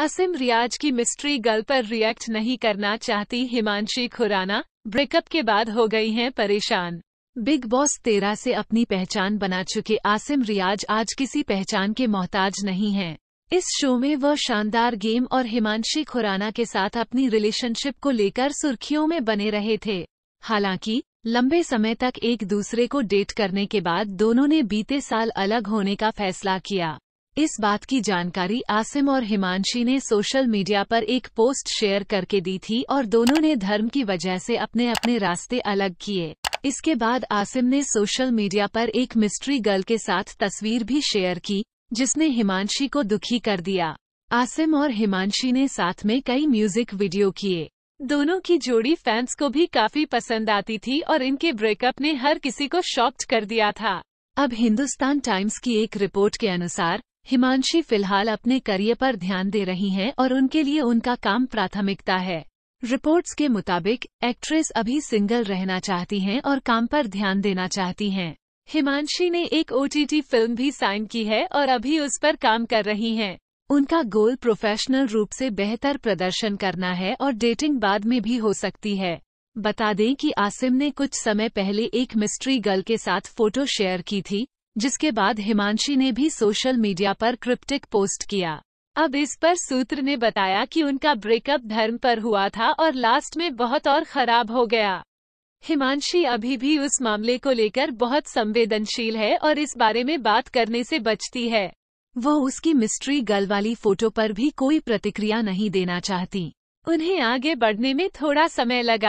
असिम रियाज की mystery girl पर react नहीं करना चाहती हिमांशी खुराना ब्रेकअप के बाद हो गई हैं परेशान बिग बॉस तेरह से अपनी पहचान बना चुके आसिम रियाज आज किसी पहचान के मोहताज नहीं हैं। इस शो में वह शानदार गेम और हिमांशी खुराना के साथ अपनी रिलेशनशिप को लेकर सुर्खियों में बने रहे थे हालांकि लंबे समय तक एक दूसरे को डेट करने के बाद दोनों ने बीते साल अलग होने का फैसला किया इस बात की जानकारी आसिम और हिमांशी ने सोशल मीडिया पर एक पोस्ट शेयर करके दी थी और दोनों ने धर्म की वजह से अपने अपने रास्ते अलग किए इसके बाद आसिम ने सोशल मीडिया पर एक मिस्ट्री गर्ल के साथ तस्वीर भी शेयर की जिसने हिमांशी को दुखी कर दिया आसिम और हिमांशी ने साथ में कई म्यूजिक वीडियो किए दोनों की जोड़ी फैंस को भी काफी पसंद आती थी और इनके ब्रेकअप ने हर किसी को शॉक्ड कर दिया था अब हिंदुस्तान टाइम्स की एक रिपोर्ट के अनुसार हिमांशी फिलहाल अपने करियर पर ध्यान दे रही हैं और उनके लिए उनका काम प्राथमिकता है रिपोर्ट्स के मुताबिक एक्ट्रेस अभी सिंगल रहना चाहती हैं और काम पर ध्यान देना चाहती हैं। हिमांशी ने एक ओटीटी फिल्म भी साइन की है और अभी उस पर काम कर रही हैं। उनका गोल प्रोफेशनल रूप से बेहतर प्रदर्शन करना है और डेटिंग बाद में भी हो सकती है बता दें कि आसिम ने कुछ समय पहले एक मिस्ट्री गर्ल के साथ फोटो शेयर की थी जिसके बाद हिमांशी ने भी सोशल मीडिया पर क्रिप्टिक पोस्ट किया अब इस पर सूत्र ने बताया कि उनका ब्रेकअप धर्म पर हुआ था और लास्ट में बहुत और खराब हो गया हिमांशी अभी भी उस मामले को लेकर बहुत संवेदनशील है और इस बारे में बात करने से बचती है वो उसकी मिस्ट्री गर्ल वाली फोटो पर भी कोई प्रतिक्रिया नहीं देना चाहती उन्हें आगे बढ़ने में थोड़ा समय लगा